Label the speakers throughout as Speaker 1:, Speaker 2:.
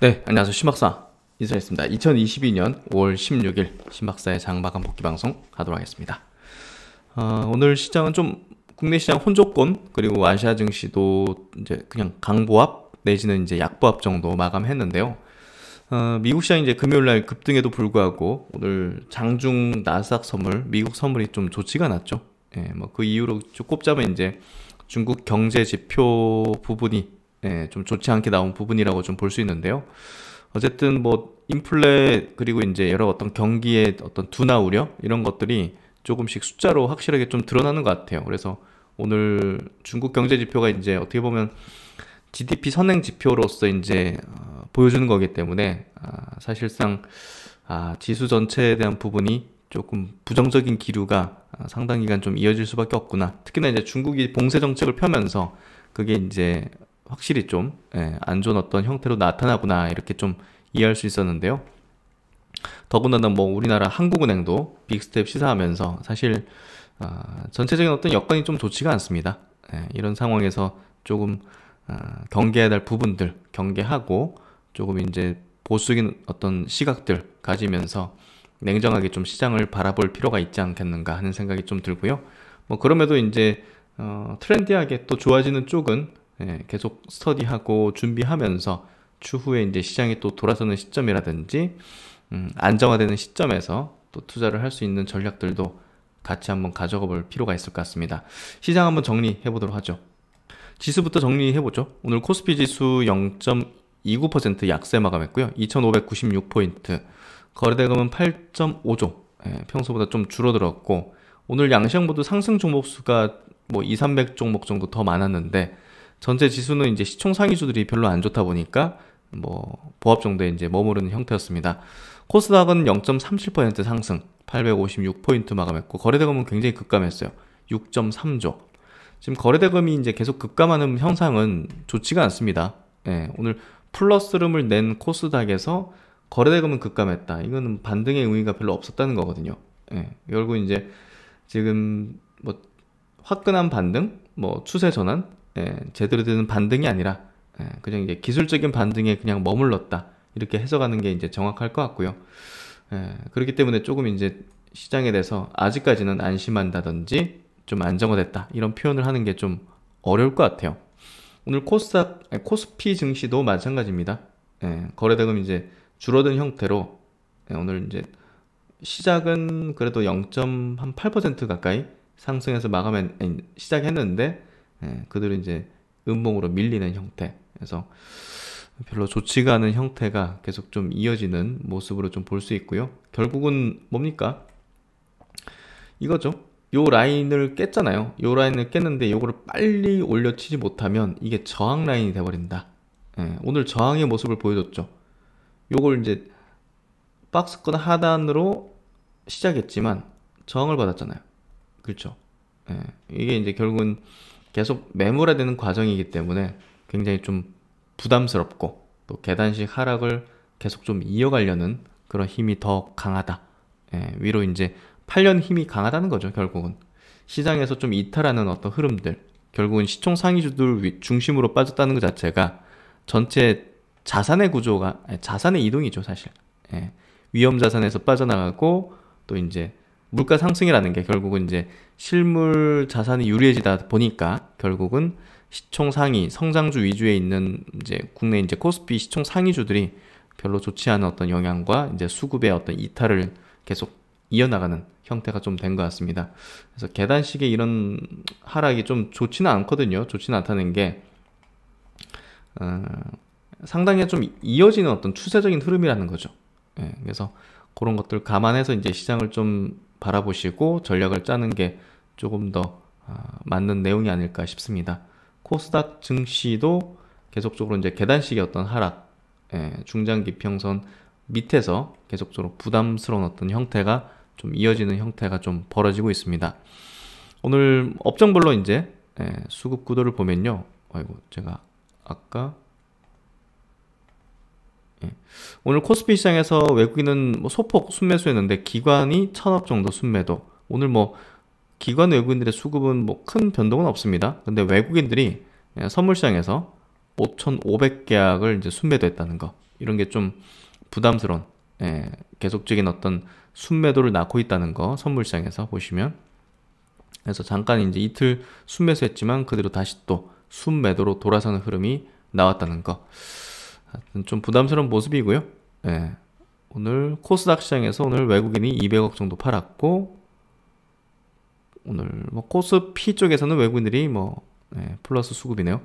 Speaker 1: 네, 안녕하세요. 심박사 인사했습니다. 2022년 5월 16일 심박사의 장마감 복귀 방송 가도록 하겠습니다. 어, 오늘 시장은 좀 국내 시장 혼조권 그리고 아시아 증시도 이제 그냥 강보합 내지는 이제 약보합 정도 마감했는데요. 어, 미국 시장 이제 금요일 날 급등에도 불구하고 오늘 장중 나스닥 선물 미국 선물이 좀 좋지가 않았죠. 예, 뭐 그 이후로 쭉 꼽자면 이제 중국 경제 지표 부분이 예, 좀 좋지 않게 나온 부분이라고 좀 볼 수 있는데요. 어쨌든 뭐 인플레 그리고 이제 여러 어떤 경기의 어떤 둔화 우려 이런 것들이 조금씩 숫자로 확실하게 좀 드러나는 것 같아요. 그래서 오늘 중국 경제 지표가 이제 어떻게 보면 GDP 선행 지표로서 이제 어, 보여주는 거기 때문에 아, 사실상 아, 지수 전체에 대한 부분이 조금 부정적인 기류가 아, 상당 기간 좀 이어질 수밖에 없구나. 특히나 이제 중국이 봉쇄 정책을 펴면서 그게 이제 확실히 좀안 예, 좋은 어떤 형태로 나타나구나 이렇게 좀 이해할 수 있었는데요. 더군다나 뭐 우리나라 한국은행도 빅스텝 시사하면서 사실 어, 전체적인 어떤 여건이 좀 좋지가 않습니다. 예, 이런 상황에서 조금 어, 경계해야 될 부분들 경계하고 조금 이제 보수적인 어떤 시각들 가지면서 냉정하게 좀 시장을 바라볼 필요가 있지 않겠는가 하는 생각이 좀 들고요. 뭐 그럼에도 이제 어, 트렌디하게 또 좋아지는 쪽은 예, 계속 스터디하고 준비하면서 추후에 이제 시장이 또 돌아서는 시점이라든지 음, 안정화되는 시점에서 또 투자를 할 수 있는 전략들도 같이 한번 가져가 볼 필요가 있을 것 같습니다. 시장 한번 정리해 보도록 하죠. 지수부터 정리해 보죠. 오늘 코스피 지수 0.29% 약세 마감했고요. 2,596포인트. 거래대금은 8.5조. 예, 평소보다 좀 줄어들었고 오늘 양시장 모두 상승 종목 수가 뭐 2, 300 종목 정도 더 많았는데 전체 지수는 이제 시총 상위수들이 별로 안 좋다 보니까 뭐 보합 정도에 이제 머무르는 형태였습니다. 코스닥은 0.37% 상승, 856포인트 마감했고 거래대금은 굉장히 급감했어요. 6.3조. 지금 거래대금이 이제 계속 급감하는 현상은 좋지가 않습니다. 예, 오늘 플러스름을 낸 코스닥에서 거래대금은 급감했다. 이거는 반등의 의미가 별로 없었다는 거거든요. 예, 결국 이제 지금 뭐 화끈한 반등, 뭐 추세 전환 예, 제대로 되는 반등이 아니라 예, 그냥 이제 기술적인 반등에 그냥 머물렀다 이렇게 해석하는 게 이제 정확할 것 같고요. 예, 그렇기 때문에 조금 이제 시장에 대해서 아직까지는 안심한다든지 좀 안정화됐다 이런 표현을 하는 게 좀 어려울 것 같아요. 오늘 코스닥 코스피 증시도 마찬가지입니다. 예, 거래대금 이제 줄어든 형태로 예, 오늘 이제 시작은 그래도 0.8% 가까이 상승해서 마감했 시작했는데 예, 그들은 이제 음봉으로 밀리는 형태. 그래서 별로 좋지가 않은 형태가 계속 좀 이어지는 모습으로 좀 볼 수 있고요. 결국은 뭡니까? 이거죠. 요 라인을 깼잖아요. 요 라인을 깼는데 요거를 빨리 올려치지 못하면 이게 저항 라인이 돼버린다. 예, 오늘 저항의 모습을 보여줬죠. 요걸 이제 박스권 하단으로 시작했지만 저항을 받았잖아요. 그렇죠. 예, 이게 이제 결국은 계속 매물화 되는 과정이기 때문에 굉장히 좀 부담스럽고 또 계단식 하락을 계속 좀 이어가려는 그런 힘이 더 강하다. 예, 위로 이제 8년 힘이 강하다는 거죠, 결국은. 시장에서 좀 이탈하는 어떤 흐름들, 결국은 시총 상위주들 중심으로 빠졌다는 것 자체가 전체 자산의 구조가, 자산의 이동이죠, 사실. 예, 위험 자산에서 빠져나가고 또 이제 물가 상승이라는 게 결국은 이제 실물 자산이 유리해지다 보니까 결국은 시총 상위 성장주 위주에 있는 이제 국내 이제 코스피 시총 상위주들이 별로 좋지 않은 어떤 영향과 이제 수급의 어떤 이탈을 계속 이어나가는 형태가 좀 된 것 같습니다. 그래서 계단식의 이런 하락이 좀 좋지는 않거든요. 좋지는 않다는 게 어, 상당히 좀 이어지는 어떤 추세적인 흐름이라는 거죠. 예, 그래서 그런 것들 감안해서 이제 시장을 좀 바라보시고 전략을 짜는 게 조금 더 아, 맞는 내용이 아닐까 싶습니다. 코스닥 증시도 계속적으로 이제 계단식의 어떤 하락, 예, 중장기 평선 밑에서 계속적으로 부담스러운 어떤 형태가 좀 이어지는 형태가 좀 벌어지고 있습니다. 오늘 업종별로 이제 예, 수급 구도를 보면요. 아이고 제가 아까 예. 오늘 코스피 시장에서 외국인은 뭐 소폭 순매수했는데 기관이 천억 정도 순매도. 오늘 뭐 기관 외국인들의 수급은 뭐 큰 변동은 없습니다. 근데 외국인들이 예, 선물 시장에서 5,500계약을 이제 순매도했다는 거. 이런 게 좀 부담스러운 예, 계속적인 어떤 순매도를 낳고 있다는 거 선물 시장에서 보시면 그래서 잠깐 이제 이틀 순매수했지만 그대로 다시 또 순매도로 돌아서는 흐름이 나왔다는 거. 하여튼 좀 부담스러운 모습이고요. 예. 오늘 코스닥 시장에서 오늘 외국인이 200억 정도 팔았고 오늘 뭐 코스피 쪽에서는 외국인들이 뭐 예, 플러스 수급이네요.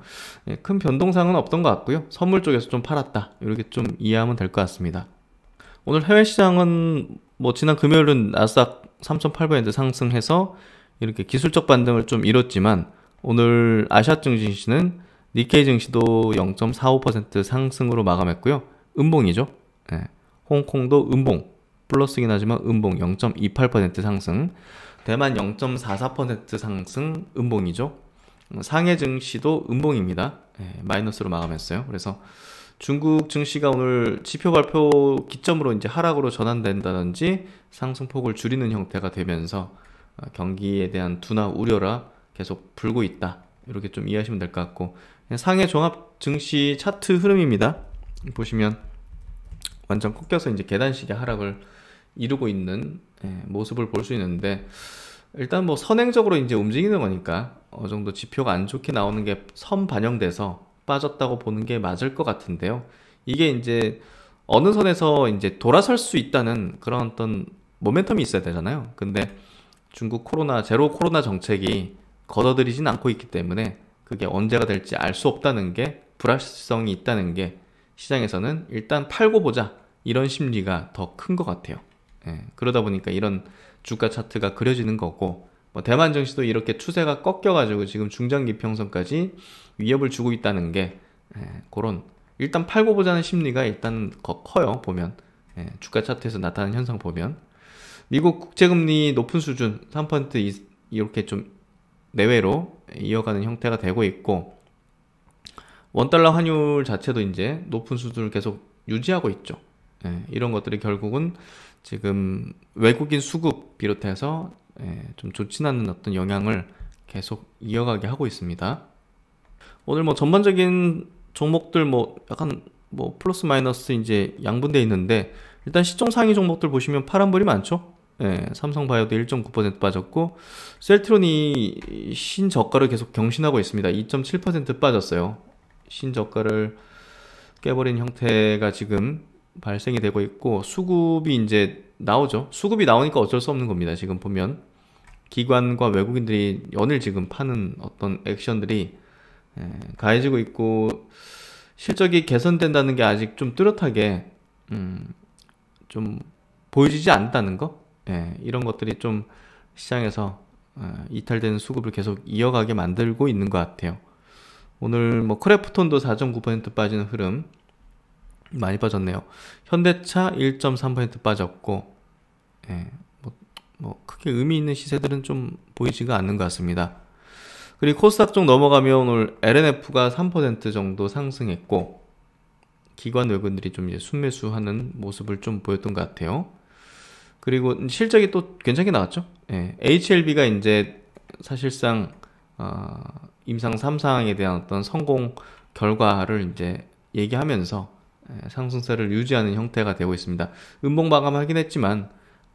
Speaker 1: 예, 큰 변동상은 없던 것 같고요. 선물 쪽에서 좀 팔았다. 이렇게 좀 이해하면 될 것 같습니다. 오늘 해외 시장은 뭐 지난 금요일은 나스닥 3,800엔대 상승해서 이렇게 기술적 반등을 좀 이뤘지만 오늘 아시아 증시는 니케이 증시도 0.45% 상승으로 마감했고요. 음봉이죠. 네. 예. 홍콩도 음봉, 플러스긴 하지만 음봉 0.28% 상승, 대만 0.44% 상승, 음봉이죠. 상해 증시도 음봉입니다. 네. 예, 마이너스로 마감했어요. 그래서 중국 증시가 오늘 지표 발표 기점으로 이제 하락으로 전환된다든지 상승폭을 줄이는 형태가 되면서 경기에 대한 둔화 우려라 계속 불고 있다. 이렇게 좀 이해하시면 될 것 같고 상해 종합 증시 차트 흐름입니다. 보시면 완전 꺾여서 이제 계단식의 하락을 이루고 있는 예, 모습을 볼 수 있는데 일단 뭐 선행적으로 이제 움직이는 거니까 어느 정도 지표가 안 좋게 나오는 게 선 반영돼서 빠졌다고 보는 게 맞을 것 같은데요. 이게 이제 어느 선에서 이제 돌아설 수 있다는 그런 어떤 모멘텀이 있어야 되잖아요. 근데 중국 코로나 제로 코로나 정책이 걷어들이진 않고 있기 때문에 그게 언제가 될지 알 수 없다는 게 불확실성이 있다는 게 시장에서는 일단 팔고 보자 이런 심리가 더 큰 것 같아요. 예, 그러다 보니까 이런 주가 차트가 그려지는 거고 뭐 대만 증시도 이렇게 추세가 꺾여가지고 지금 중장기 평선까지 위협을 주고 있다는 게 예, 그런 일단 팔고 보자는 심리가 일단 더 커요 보면 예, 주가 차트에서 나타나는 현상 보면 미국 국채금리 높은 수준 3% 이렇게 좀 내외로 이어가는 형태가 되고 있고 원달러 환율 자체도 이제 높은 수준을 계속 유지하고 있죠. 예, 이런 것들이 결국은 지금 외국인 수급 비롯해서 예, 좀 좋지 않는 어떤 영향을 계속 이어가게 하고 있습니다. 오늘 뭐 전반적인 종목들 뭐 약간 뭐 플러스 마이너스 이제 양분돼 있는데 일단 시총 상위 종목들 보시면 파란불이 많죠. 예, 삼성바이오도 1.9% 빠졌고 셀트론이 신저가를 계속 경신하고 있습니다. 2.7% 빠졌어요. 신저가를 깨버린 형태가 지금 발생이 되고 있고 수급이 이제 나오죠. 수급이 나오니까 어쩔 수 없는 겁니다. 지금 보면 기관과 외국인들이 연일 지금 파는 어떤 액션들이 예, 가해지고 있고 실적이 개선된다는 게 아직 좀 뚜렷하게 음, 좀 보여지지 않다는 거 예, 이런 것들이 좀 시장에서 어, 이탈되는 수급을 계속 이어가게 만들고 있는 것 같아요. 오늘 뭐 크래프톤도 4.9% 빠지는 흐름 많이 빠졌네요. 현대차 1.3% 빠졌고, 예, 뭐, 뭐, 크게 의미 있는 시세들은 좀 보이지가 않는 것 같습니다. 그리고 코스닥 쪽 넘어가면 오늘 LNF가 3% 정도 상승했고, 기관 외근들이 좀 이제 순매수하는 모습을 좀 보였던 것 같아요. 그리고 실적이 또 괜찮게 나왔죠. 예. HLB가 이제 사실상 어, 임상 3상에 대한 어떤 성공 결과를 이제 얘기하면서 예, 상승세를 유지하는 형태가 되고 있습니다. 음봉 마감하긴 했지만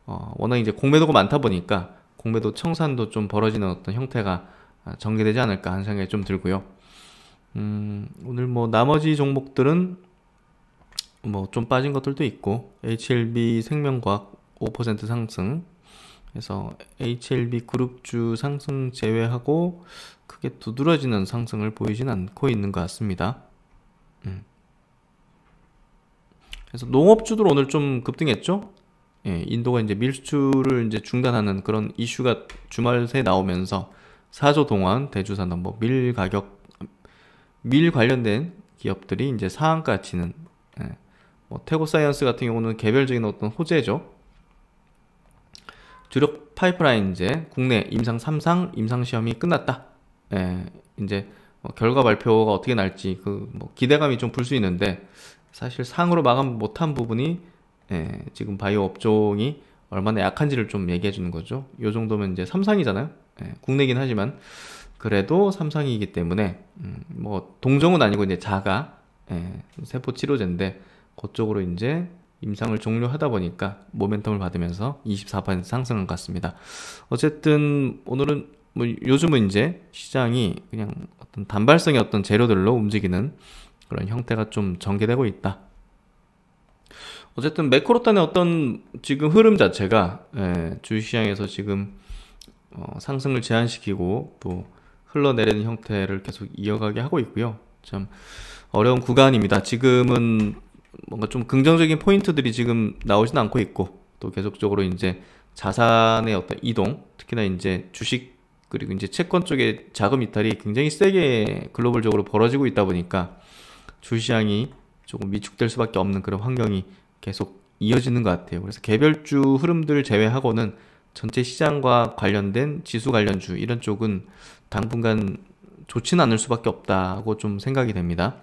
Speaker 1: 어, 워낙 이제 공매도가 많다 보니까 공매도 청산도 좀 벌어지는 어떤 형태가 아, 전개되지 않을까 하는 생각이 좀 들고요. 음, 오늘 뭐 나머지 종목들은 뭐 좀 빠진 것들도 있고 HLB 생명과학 5% 상승. 그래서 HLB 그룹주 상승 제외하고 크게 두드러지는 상승을 보이진 않고 있는 것 같습니다. 음. 그래서 농업주들 오늘 좀 급등했죠? 예, 인도가 이제 밀수를 이제 중단하는 그런 이슈가 주말 새 나오면서 4조 동안 대주산업 뭐밀 가격 밀 관련된 기업들이 이제 상한가치는 예, 뭐 테고 사이언스 같은 경우는 개별적인 어떤 호재죠. 주력 파이프라인 이제 국내 임상 3상 임상 시험이 끝났다. 예, 이제 뭐 결과 발표가 어떻게 날지 그뭐 기대감이 좀 불 수 있는데 사실 상으로 마감 못한 부분이 예, 지금 바이오 업종이 얼마나 약한지를 좀 얘기해 주는 거죠. 이 정도면 이제 3상이잖아요. 예, 국내긴 하지만 그래도 3상이기 때문에 음, 뭐동종은 아니고 이제 자가 예, 세포 치료제인데 그쪽으로 이제 임상을 종료하다 보니까 모멘텀을 받으면서 24% 상승한 것 같습니다. 어쨌든 오늘은 뭐 요즘은 이제 시장이 그냥 어떤 단발성의 어떤 재료들로 움직이는 그런 형태가 좀 전개되고 있다. 어쨌든 메코로탄의 어떤 지금 흐름 자체가 예, 주시장에서 지금 어 상승을 제한시키고 또 흘러내리는 형태를 계속 이어가게 하고 있고요. 참 어려운 구간입니다. 지금은 뭔가 좀 긍정적인 포인트들이 지금 나오진 않고 있고 또 계속적으로 이제 자산의 어떤 이동 특히나 이제 주식 그리고 이제 채권 쪽에 자금 이탈이 굉장히 세게 글로벌적으로 벌어지고 있다 보니까 주시장이 조금 위축될 수밖에 없는 그런 환경이 계속 이어지는 것 같아요. 그래서 개별주 흐름들 제외하고는 전체 시장과 관련된 지수 관련주 이런 쪽은 당분간 좋지는 않을 수밖에 없다고 좀 생각이 됩니다.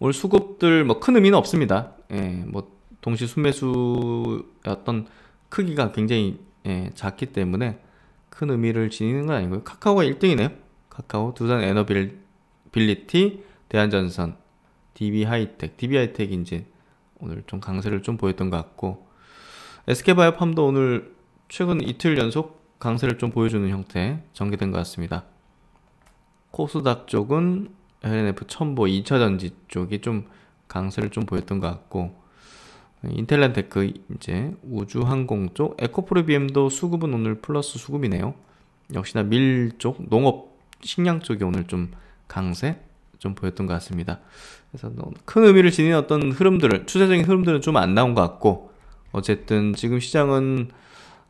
Speaker 1: 오늘 수급들 뭐 큰 의미는 없습니다. 예, 예 뭐 동시 순매수 어떤 크기가 굉장히 예, 작기 때문에 큰 의미를 지니는 건 아니고요. 카카오가 1등이네요. 카카오, 두산 에너빌리티, 대한전선, DB하이텍, DB하이텍이 제 오늘 좀 강세를 좀 보였던 것 같고 SK바이오팜도 오늘 최근 이틀 연속 강세를 좀 보여주는 형태 전개된 것 같습니다. 코스닥 쪽은 LNF 첨보 2차 전지 쪽이 좀 강세를 좀 보였던 것 같고 인텔란테크 그 이제 우주항공 쪽 에코프리비엠도 수급은 오늘 플러스 수급이네요. 역시나 밀 쪽 농업 식량 쪽이 오늘 좀 강세 좀 보였던 것 같습니다. 그래서 큰 의미를 지닌 어떤 흐름들을 추세적인 흐름들은 좀 안 나온 것 같고 어쨌든 지금 시장은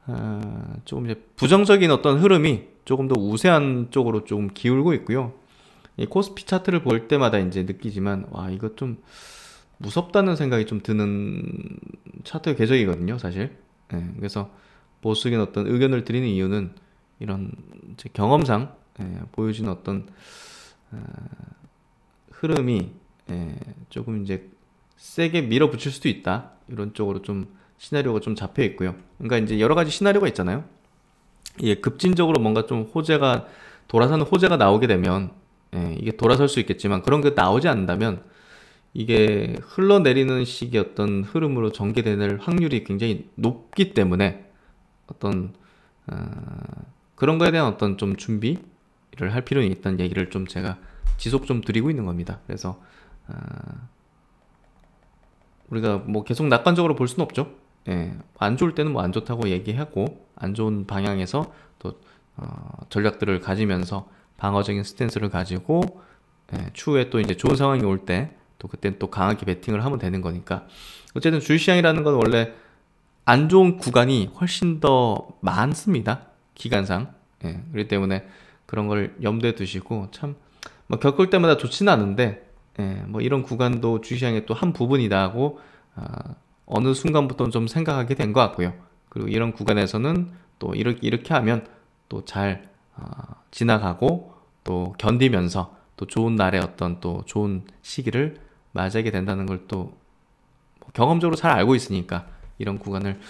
Speaker 1: 어, 조금 이제 부정적인 어떤 흐름이 조금 더 우세한 쪽으로 좀 기울고 있고요. 이 코스피 차트를 볼 때마다 이제 느끼지만 와 이거 좀 무섭다는 생각이 좀 드는 차트 의 궤적이거든요 사실 예, 그래서 보수적인 어떤 의견을 드리는 이유는 이런 제 경험상 예, 보여진 어떤 어, 흐름이 예, 조금 이제 세게 밀어붙일 수도 있다 이런 쪽으로 좀 시나리오가 좀 잡혀 있고요 그러니까 이제 여러 가지 시나리오가 있잖아요 예, 급진적으로 뭔가 좀 호재가 돌아서는 호재가 나오게 되면 예, 이게 돌아설 수 있겠지만 그런 게 나오지 않는다면 이게 흘러내리는 식의 어떤 흐름으로 전개될 확률이 굉장히 높기 때문에 어떤 어, 그런 거에 대한 어떤 좀 준비를 할 필요는 있다는 얘기를 좀 제가 지속 좀 드리고 있는 겁니다. 그래서 어, 우리가 뭐 계속 낙관적으로 볼 수는 없죠. 예, 안 좋을 때는 뭐 안 좋다고 얘기하고 안 좋은 방향에서 또 어, 전략들을 가지면서 방어적인 스탠스를 가지고 예, 추후에 또 이제 좋은 상황이 올 때 또 그때는 또 강하게 베팅을 하면 되는 거니까 어쨌든 주식시장이라는 건 원래 안 좋은 구간이 훨씬 더 많습니다 기간상 예, 그렇기 때문에 그런 걸 염두에 두시고 참뭐 겪을 때마다 좋지는 않은데 예, 뭐 이런 구간도 주식시장의 또 한 부분이다고 아, 어느 순간부터는 좀 생각하게 된 것 같고요 그리고 이런 구간에서는 또 이렇게 이렇게 하면 또잘 어, 아, 지나가고 또 견디면서 또 좋은 날의 어떤 또 좋은 시기를 맞이하게 된다는 걸또 뭐 경험적으로 잘 알고 있으니까 이런 구간을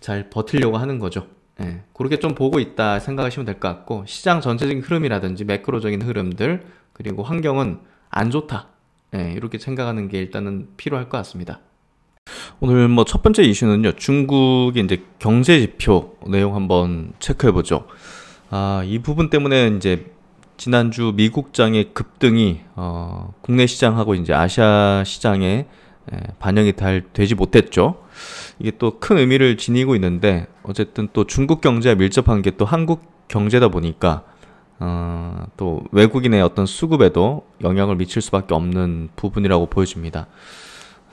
Speaker 1: 잘 버틸려고 하는 거죠. 예, 그렇게 좀 보고 있다 생각하시면 될 것 같고 시장 전체적인 흐름이라든지 매크로적인 흐름들 그리고 환경은 안 좋다 예, 이렇게 생각하는 게 일단은 필요할 것 같습니다. 오늘 뭐 첫 번째 이슈는요 중국의 이제 경제 지표 내용 한번 체크해 보죠. 아, 이 부분 때문에 이제 지난주 미국장의 급등이 어, 국내 시장하고 이제 아시아 시장에 예, 반영이 잘 되지 못했죠. 이게 또 큰 의미를 지니고 있는데 어쨌든 또 중국 경제와 밀접한 게 또 한국 경제다 보니까 어, 또 외국인의 어떤 수급에도 영향을 미칠 수밖에 없는 부분이라고 보여집니다.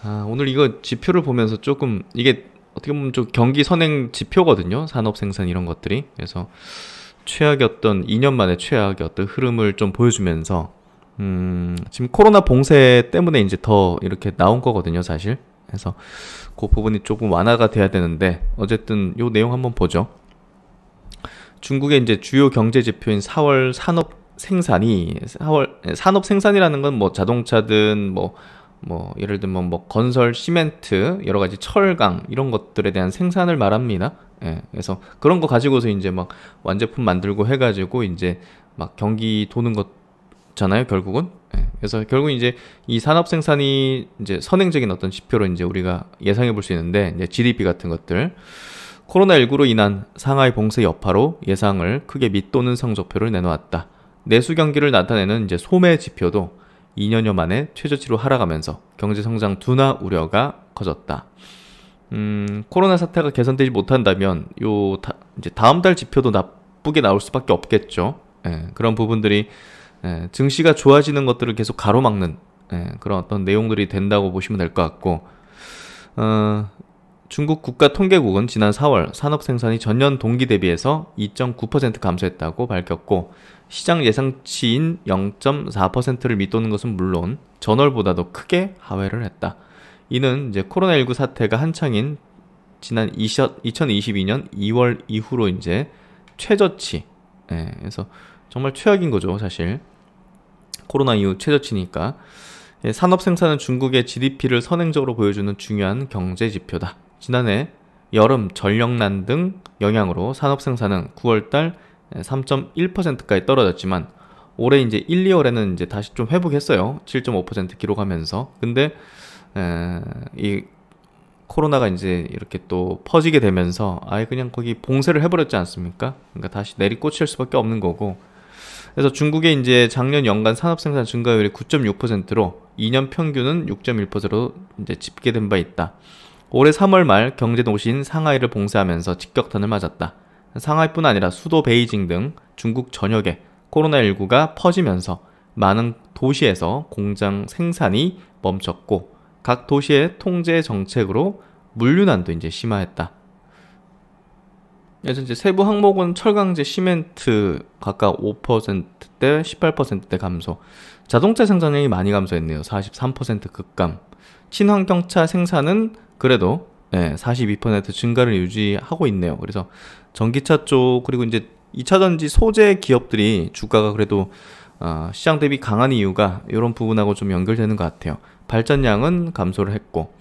Speaker 1: 아, 오늘 이거 지표를 보면서 조금 이게 어떻게 보면 좀 경기 선행 지표거든요. 산업 생산 이런 것들이. 그래서 최악이었던 2년 만에 최악이었던 흐름을 좀 보여주면서 음, 지금 코로나 봉쇄 때문에 이제 더 이렇게 나온 거거든요, 사실. 그래서 그 부분이 조금 완화가 돼야 되는데 어쨌든 요 내용 한번 보죠. 중국의 이제 주요 경제 지표인 4월 산업 생산이 4월 산업 생산이라는 건 뭐 자동차든 뭐뭐 뭐 예를 들면 뭐 건설, 시멘트, 여러 가지 철강 이런 것들에 대한 생산을 말합니다. 예, 그래서 그런 거 가지고서 이제 막 완제품 만들고 해가지고 이제 막 경기 도는 거잖아요, 결국은. 예, 그래서 결국 이제 이 산업 생산이 이제 선행적인 어떤 지표로 이제 우리가 예상해 볼 수 있는데 이제 GDP 같은 것들. 코로나19로 인한 상하이 봉쇄 여파로 예상을 크게 밑도는 성적표를 내놓았다. 내수 경기를 나타내는 이제 소매 지표도 2년여 만에 최저치로 하락하면서 경제 성장 둔화 우려가 커졌다. 음, 코로나 사태가 개선되지 못한다면 요 다, 이제 다음 달 지표도 나쁘게 나올 수밖에 없겠죠. 예, 그런 부분들이 예, 증시가 좋아지는 것들을 계속 가로막는 예, 그런 어떤 내용들이 된다고 보시면 될 것 같고 어, 중국 국가통계국은 지난 4월 산업 생산이 전년 동기 대비해서 2.9% 감소했다고 밝혔고 시장 예상치인 0.4%를 밑도는 것은 물론 전월보다도 크게 하회를 했다. 이는 이제 코로나19 사태가 한창인 지난 20, 2022년 2월 이후로 이제 최저치. 예, 그래서 정말 최악인 거죠, 사실. 코로나 이후 최저치니까. 예, 산업 생산은 중국의 GDP를 선행적으로 보여주는 중요한 경제 지표다. 지난해 여름 전력난 등 영향으로 산업 생산은 9월달 3.1%까지 예, 떨어졌지만 올해 이제 1, 2월에는 이제 다시 좀 회복했어요. 7.5% 기록하면서. 근데 이 코로나가 이제 이렇게 또 퍼지게 되면서 아예 그냥 거기 봉쇄를 해버렸지 않습니까? 그러니까 다시 내리꽂힐 수밖에 없는 거고. 그래서 중국의 이제 작년 연간 산업 생산 증가율이 9.6%로 2년 평균은 6.1%로 이제 집계된 바 있다. 올해 3월 말 경제 도시인 상하이를 봉쇄하면서 직격탄을 맞았다. 상하이뿐 아니라 수도 베이징 등 중국 전역에 코로나19가 퍼지면서 많은 도시에서 공장 생산이 멈췄고 각 도시의 통제 정책으로 물류난도 이제 심화했다. 그래서 이제 세부 항목은 철강제, 시멘트 각각 5%대, 18%대 감소. 자동차 생산량이 많이 감소했네요. 43% 급감. 친환경차 생산은 그래도 네, 42% 증가를 유지하고 있네요. 그래서 전기차 쪽 그리고 이제 2차전지 소재 기업들이 주가가 그래도 어, 시장 대비 강한 이유가 이런 부분하고 좀 연결되는 것 같아요. 발전량은 감소를 했고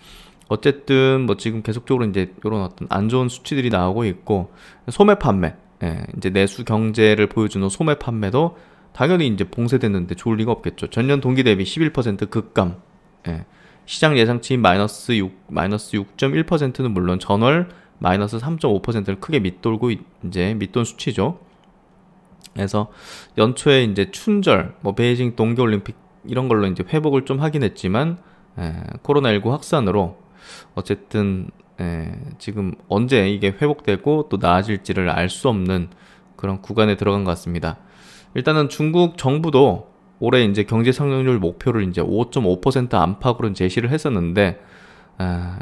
Speaker 1: 어쨌든 뭐 지금 계속적으로 이제 이런 어떤 안 좋은 수치들이 나오고 있고 소매 판매 예, 이제 내수 경제를 보여주는 소매 판매도 당연히 이제 봉쇄됐는데 좋을 리가 없겠죠. 전년 동기 대비 11% 급감. 예, 시장 예상치인 마이너스 6 마이너스 6.1%는 물론 전월 마이너스 3.5%를 크게 밑돌고 이제 밑돈 수치죠. 그래서 연초에 이제 춘절, 뭐 베이징 동계올림픽 이런 걸로 이제 회복을 좀 하긴 했지만 에, 예, 코로나19 확산으로 어쨌든 에, 예, 지금 언제 이게 회복되고 또 나아질지를 알 수 없는 그런 구간에 들어간 것 같습니다. 일단은 중국 정부도 올해 이제 경제 성장률 목표를 이제 5.5% 안팎으로 제시를 했었는데 아,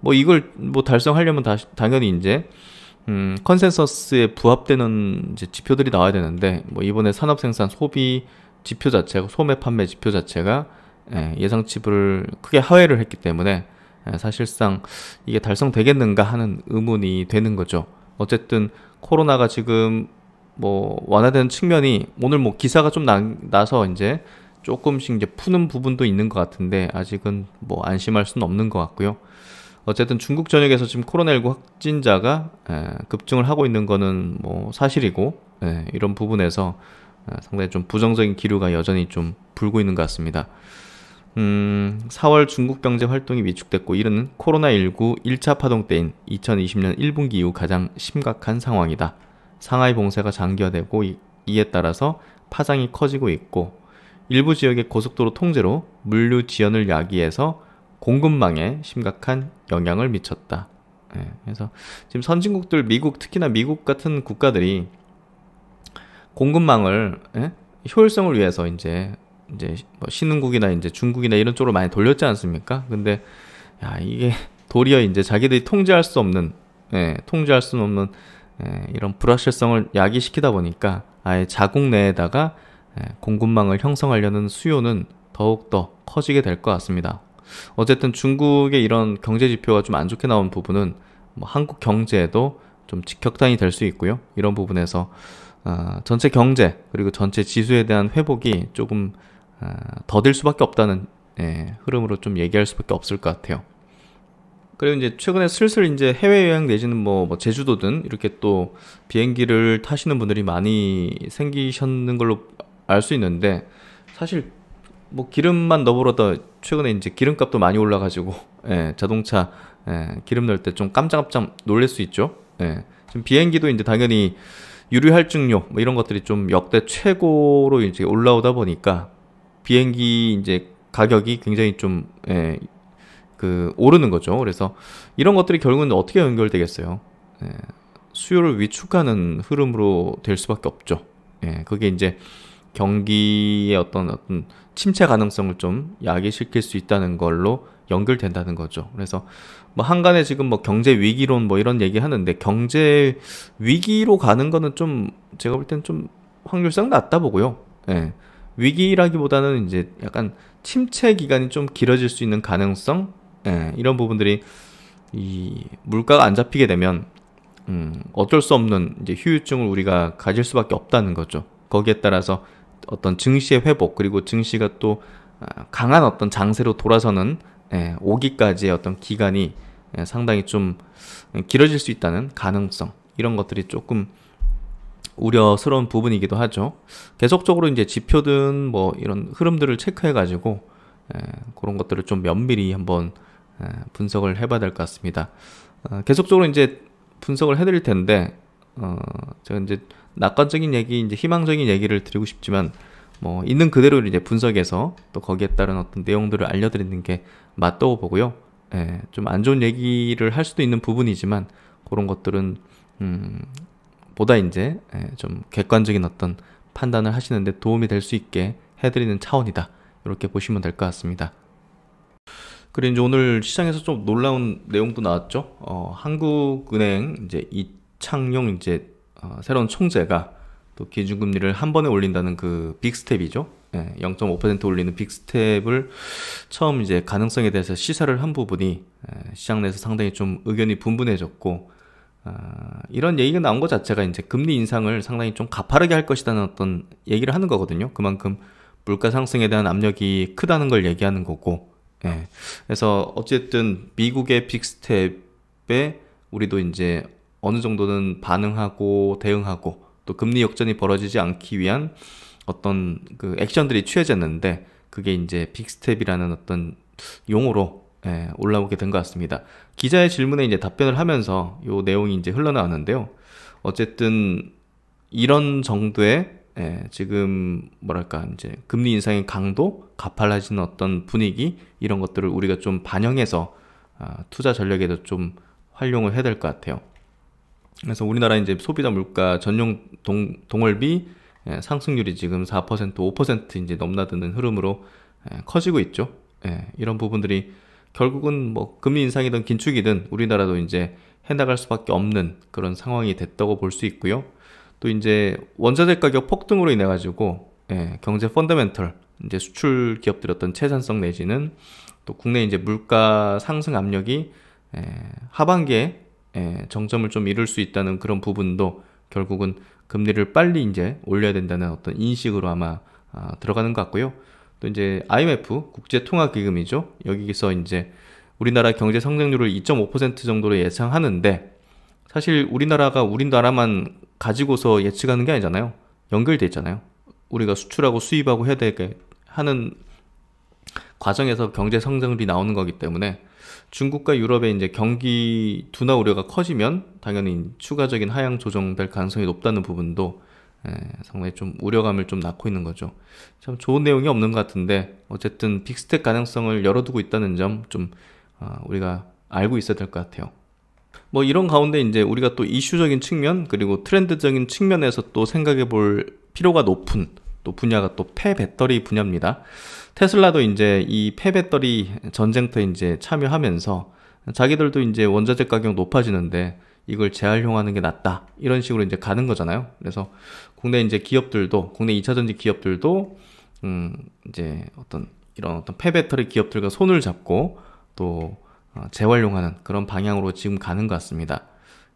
Speaker 1: 뭐 이걸 뭐 달성하려면 다, 당연히 이제 음, 컨센서스에 부합되는 이제 지표들이 나와야 되는데 뭐 이번에 산업 생산 소비 지표 자체가 소매 판매 지표 자체가 예, 예상치를 크게 하회를 했기 때문에 예, 사실상 이게 달성되겠는가 하는 의문이 되는 거죠. 어쨌든 코로나가 지금 뭐 완화되는 측면이 오늘 뭐 기사가 좀 나, 서 이제 조금씩 이제 푸는 부분도 있는 것 같은데 아직은 뭐 안심할 수는 없는 것 같고요. 어쨌든 중국 전역에서 지금 코로나19 확진자가 예, 급증을 하고 있는 거는 뭐 사실이고 이런 부분에서 아, 상당히 좀 부정적인 기류가 여전히 좀 불고 있는 것 같습니다. 음, 4월 중국 경제 활동이 위축됐고 이는 코로나19 1차 파동 때인 2020년 1분기 이후 가장 심각한 상황이다. 상하이 봉쇄가 장기화되고 이, 이에 따라서 파장이 커지고 있고 일부 지역의 고속도로 통제로 물류 지연을 야기해서 공급망에 심각한 영향을 미쳤다. 예, 그래서 지금 선진국들 미국 특히나 미국 같은 국가들이 공급망을 예? 효율성을 위해서 이제 이제 뭐 신흥국이나 이제 중국이나 이런 쪽으로 많이 돌렸지 않습니까? 근데 야 이게 도리어 이제 자기들이 통제할 수 없는 예, 통제할 수 없는 예, 이런 불확실성을 야기시키다 보니까 아예 자국 내에다가 예, 공급망을 형성하려는 수요는 더욱더 커지게 될 것 같습니다. 어쨌든 중국의 이런 경제 지표가 좀 안 좋게 나온 부분은 뭐 한국 경제에도 좀 직격탄이 될 수 있고요. 이런 부분에서 아, 전체 경제 그리고 전체 지수에 대한 회복이 조금 아, 더딜 수밖에 없다는 예, 흐름으로 좀 얘기할 수밖에 없을 것 같아요. 그리고 이제 최근에 슬슬 이제 해외 여행 내지는 뭐, 뭐, 제주도든 이렇게 또 비행기를 타시는 분들이 많이 생기셨는 걸로 알 수 있는데 사실 뭐 기름만 더불어서 최근에 이제 기름값도 많이 올라가지고 예, 자동차 예, 기름 넣을 때 좀 깜짝깜짝 놀랄 수 있죠. 예, 지금 비행기도 이제 당연히 유류할증료 뭐 이런 것들이 좀 역대 최고로 이제 올라오다 보니까 비행기 이제 가격이 굉장히 좀 예, 그 오르는 거죠. 그래서 이런 것들이 결국은 어떻게 연결되겠어요? 예, 수요를 위축하는 흐름으로 될 수밖에 없죠. 예, 그게 이제 경기의 어떤 어떤 침체 가능성을 좀 야기시킬 수 있다는 걸로 연결된다는 거죠. 그래서 뭐 한간에 지금 뭐 경제 위기론 뭐 이런 얘기 하는데 경제 위기로 가는 거는 좀 제가 볼 땐 좀 확률상 낮다 보고요. 예. 위기라기보다는 이제 약간 침체 기간이 좀 길어질 수 있는 가능성 예. 이런 부분들이 이 물가가 안 잡히게 되면 음, 어쩔 수 없는 이제 휴유증을 우리가 가질 수밖에 없다는 거죠. 거기에 따라서 어떤 증시의 회복 그리고 증시가 또 아, 강한 어떤 장세로 돌아서는 예, 오기까지의 어떤 기간이 예, 상당히 좀 길어질 수 있다는 가능성 이런 것들이 조금 우려스러운 부분이기도 하죠. 계속적으로 이제 지표든 뭐 이런 흐름들을 체크해 가지고 예, 그런 것들을 좀 면밀히 한번 예, 분석을 해봐야 될 것 같습니다. 어, 계속적으로 이제 분석을 해드릴 텐데 어, 제가 이제 낙관적인 얘기, 이제 희망적인 얘기를 드리고 싶지만 뭐 있는 그대로 이제 분석해서 또 거기에 따른 어떤 내용들을 알려드리는 게 맞다고 보고요. 예, 좀 안 좋은 얘기를 할 수도 있는 부분이지만 그런 것들은 음, 보다 이제 예, 좀 객관적인 어떤 판단을 하시는데 도움이 될 수 있게 해드리는 차원이다. 이렇게 보시면 될 것 같습니다. 그리고 이제 오늘 시장에서 좀 놀라운 내용도 나왔죠. 어, 한국은행 이제 이창용 이제 어, 새로운 총재가 또 기준금리를 한 번에 올린다는 그 빅스텝이죠. 0.5% 예, 올리는 빅스텝을 처음 이제 가능성에 대해서 시사를 한 부분이 예, 시장 내에서 상당히 좀 의견이 분분해졌고 아, 이런 얘기가 나온 것 자체가 이제 금리 인상을 상당히 좀 가파르게 할 것이라는 어떤 얘기를 하는 거거든요. 그만큼 물가 상승에 대한 압력이 크다는 걸 얘기하는 거고. 예. 그래서 어쨌든 미국의 빅스텝에 우리도 이제 어느 정도는 반응하고 대응하고 또 금리 역전이 벌어지지 않기 위한 어떤 그 액션들이 취해졌는데 그게 이제 빅스텝이라는 어떤 용어로 예, 올라오게 된 것 같습니다. 기자의 질문에 이제 답변을 하면서 요 내용이 이제 흘러나왔는데요. 어쨌든 이런 정도의 예, 지금 뭐랄까 이제 금리 인상의 강도, 가팔라지 어떤 분위기 이런 것들을 우리가 좀 반영해서 아, 투자 전략에도 좀 활용을 해야 될 것 같아요. 그래서 우리나라 이제 소비자 물가 전용 동, 동월비 예, 상승률이 지금 4% 5% 이제 넘나드는 흐름으로 예, 커지고 있죠. 예, 이런 부분들이 결국은 뭐 금리 인상이든 긴축이든 우리나라도 이제 해나갈 수밖에 없는 그런 상황이 됐다고 볼 수 있고요. 또 이제 원자재 가격 폭등으로 인해 가지고 예, 경제 펀더멘털 이제 수출 기업들 어떤 채산성 내지는 또 국내 이제 물가 상승 압력이 예, 하반기에 예, 정점을 좀 이룰 수 있다는 그런 부분도 결국은 금리를 빨리 이제 올려야 된다는 어떤 인식으로 아마 아, 들어가는 것 같고요. 또 이제 IMF 국제통화기금이죠. 여기서 이제 우리나라 경제 성장률을 2.5% 정도로 예상하는데 사실 우리나라가 우리나라만 가지고서 예측하는 게 아니잖아요. 연결돼 있잖아요. 우리가 수출하고 수입하고 해야 되게 하는 과정에서 경제 성장률이 나오는 거기 때문에 중국과 유럽의 이제 경기 둔화 우려가 커지면 당연히 추가적인 하향 조정될 가능성이 높다는 부분도 예, 상당히 좀 우려감을 좀 낳고 있는 거죠. 참 좋은 내용이 없는 것 같은데 어쨌든 빅스텝 가능성을 열어두고 있다는 점좀 어, 우리가 알고 있어야 될 것 같아요. 뭐 이런 가운데 이제 우리가 또 이슈적인 측면 그리고 트렌드적인 측면에서 또 생각해 볼 필요가 높은 또 분야가 또 폐배터리 분야입니다. 테슬라도 이제 이 폐배터리 전쟁터 이제 참여하면서 자기들도 이제 원자재 가격 높아지는데 이걸 재활용하는 게 낫다. 이런 식으로 이제 가는 거잖아요. 그래서 국내 이제 기업들도, 국내 2차전지 기업들도, 음, 이제 어떤 이런 어떤 폐배터리 기업들과 손을 잡고 또 어, 재활용하는 그런 방향으로 지금 가는 것 같습니다.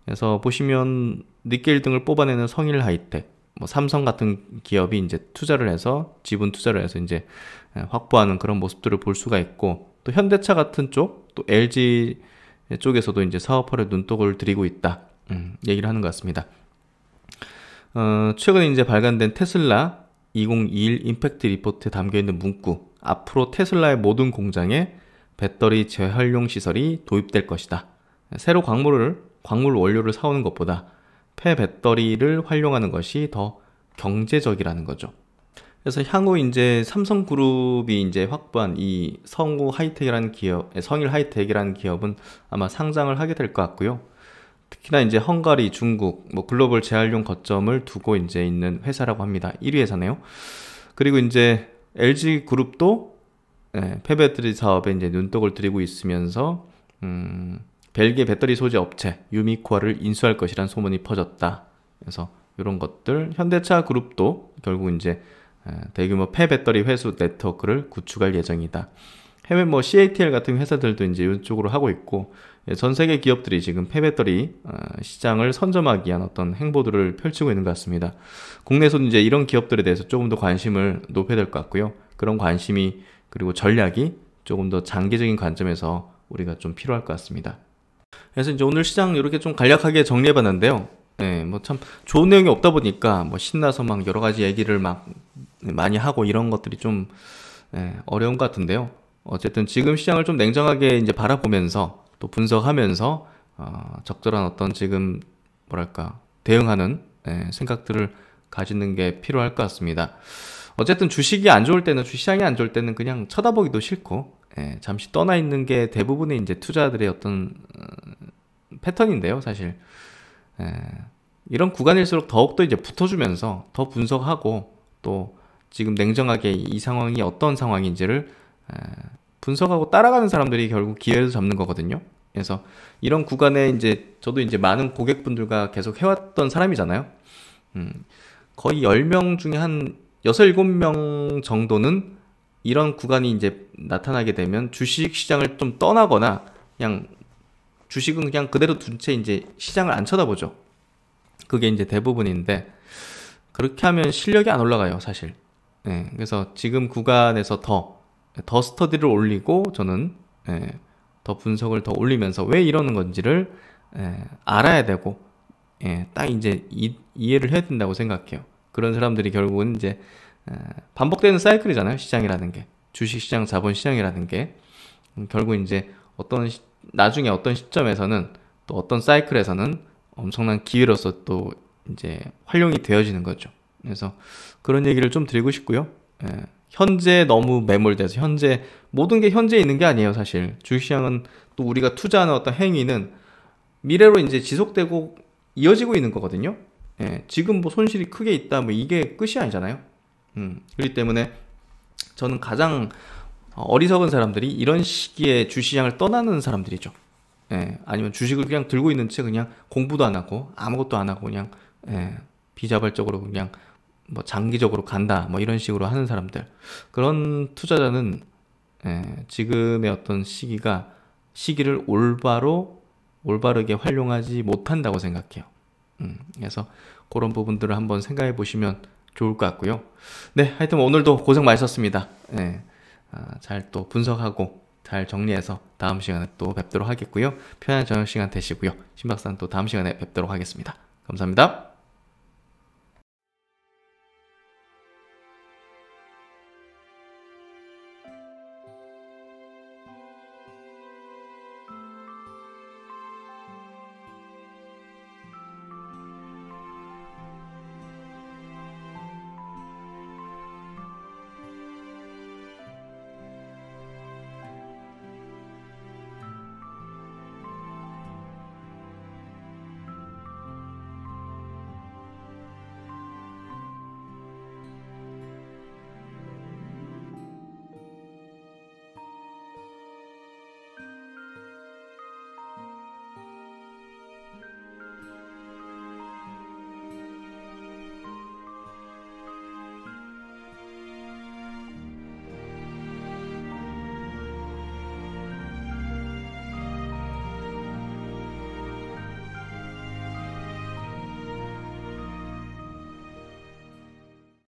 Speaker 1: 그래서 보시면 니켈 등을 뽑아내는 성일 하이텍, 뭐 삼성 같은 기업이 이제 투자를 해서 지분 투자를 해서 이제 예, 확보하는 그런 모습들을 볼 수가 있고 또 현대차 같은 쪽 또 LG 쪽에서도 이제 사업화를 눈독을 들이고 있다 음, 얘기를 하는 것 같습니다. 어, 최근에 이제 발간된 테슬라 2021 임팩트 리포트에 담겨 있는 문구 앞으로 테슬라의 모든 공장에 배터리 재활용 시설이 도입될 것이다. 새로 광물을 광물 원료를 사오는 것보다 폐 배터리를 활용하는 것이 더 경제적이라는 거죠. 그래서 향후 이제 삼성그룹이 이제 확보한 이 성우 하이텍이라는 기업, 성일 하이텍이라는 기업은 아마 상장을 하게 될 것 같고요. 특히나 이제 헝가리, 중국, 뭐 글로벌 재활용 거점을 두고 이제 있는 회사라고 합니다. 1위 회사네요. 그리고 이제 LG 그룹도 예, 폐배터리 사업에 이제 눈독을 들이고 있으면서 음, 벨기에 배터리 소재 업체 유미코아를 인수할 것이란 소문이 퍼졌다. 그래서 이런 것들 현대차 그룹도 결국 이제 대규모 폐배터리 회수 네트워크를 구축할 예정이다. 해외 뭐 CATL 같은 회사들도 이제 이쪽으로 하고 있고 예, 전 세계 기업들이 지금 폐배터리 어, 시장을 선점하기 위한 어떤 행보들을 펼치고 있는 것 같습니다. 국내에서도 이제 이런 기업들에 대해서 조금 더 관심을 높여야 될 것 같고요. 그런 관심이 그리고 전략이 조금 더 장기적인 관점에서 우리가 좀 필요할 것 같습니다. 그래서 이제 오늘 시장 이렇게 좀 간략하게 정리해 봤는데요. 네, 뭐 참 좋은 내용이 없다 보니까 뭐 신나서 막 여러 가지 얘기를 막 많이 하고 이런 것들이 좀 네, 어려운 것 같은데요. 어쨌든 지금 시장을 좀 냉정하게 이제 바라보면서 또 분석하면서 어, 적절한 어떤 지금 뭐랄까 대응하는 네, 생각들을 가지는 게 필요할 것 같습니다. 어쨌든 주식이 안 좋을 때는 주시장이 안 좋을 때는 그냥 쳐다보기도 싫고 예, 잠시 떠나 있는 게 대부분의 이제 투자들의 어떤 어, 패턴인데요, 사실 예, 이런 구간일수록 더욱더 이제 붙어주면서 더 분석하고 또 지금 냉정하게 이 상황이 어떤 상황인지를 예, 분석하고 따라가는 사람들이 결국 기회를 잡는 거거든요. 그래서 이런 구간에 이제 저도 이제 많은 고객분들과 계속 해왔던 사람이잖아요. 음, 거의 10명 중에 한 6, 7명 정도는 이런 구간이 이제 나타나게 되면 주식 시장을 좀 떠나거나 그냥 주식은 그냥 그대로 둔 채 이제 시장을 안 쳐다보죠. 그게 이제 대부분인데 그렇게 하면 실력이 안 올라가요, 사실. 예, 그래서 지금 구간에서 더, 더 스터디를 올리고 저는 예, 더 분석을 더 올리면서 왜 이러는 건지를 예, 알아야 되고 예, 딱 이제 이, 이해를 해야 된다고 생각해요. 그런 사람들이 결국은 이제 반복되는 사이클이잖아요. 시장이라는 게 주식시장, 자본시장이라는 게 음, 결국 이제 어떤 시, 나중에 어떤 시점에서는 또 어떤 사이클에서는 엄청난 기회로서 또 이제 활용이 되어지는 거죠. 그래서 그런 얘기를 좀 드리고 싶고요. 예, 현재 너무 매몰돼서 현재 모든 게 현재 있는 게 아니에요, 사실. 주식시장은 또 우리가 투자하는 어떤 행위는 미래로 이제 지속되고 이어지고 있는 거거든요. 예, 지금 뭐 손실이 크게 있다, 뭐 이게 끝이 아니잖아요. 음, 그렇기 때문에 저는 가장 어, 어리석은 사람들이 이런 시기에 주시장을 떠나는 사람들이죠. 예, 아니면 주식을 그냥 들고 있는 채 그냥 공부도 안 하고 아무것도 안 하고 그냥 예, 비자발적으로 그냥 뭐 장기적으로 간다 뭐 이런 식으로 하는 사람들 그런 투자자는 예, 지금의 어떤 시기가 시기를 올바로 올바르게 활용하지 못한다고 생각해요. 음, 그래서 그런 부분들을 한번 생각해 보시면 좋을 것 같고요. 네, 하여튼 오늘도 고생 많으셨습니다. 네, 아, 잘또 분석하고 잘 정리해서 다음 시간에 또 뵙도록 하겠고요. 편안한 저녁 시간 되시고요. 신박사는 또 다음 시간에 뵙도록 하겠습니다. 감사합니다.